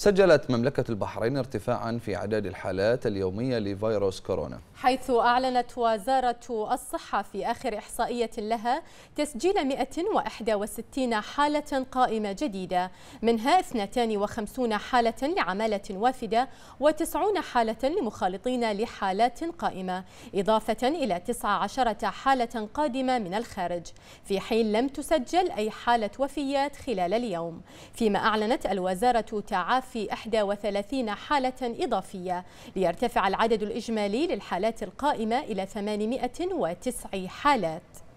سجلت مملكة البحرين ارتفاعا في عدد الحالات اليومية لفيروس كورونا حيث أعلنت وزارة الصحة في آخر إحصائية لها تسجيل 161 حالة قائمة جديدة منها 52 حالة لعمالة وافدة و90 حالة لمخالطين لحالات قائمة إضافة إلى 19 حالة قادمة من الخارج في حين لم تسجل أي حالة وفيات خلال اليوم فيما أعلنت الوزارة تعافي في 31 حالة إضافية ليرتفع العدد الإجمالي للحالات القائمة إلى 809 حالات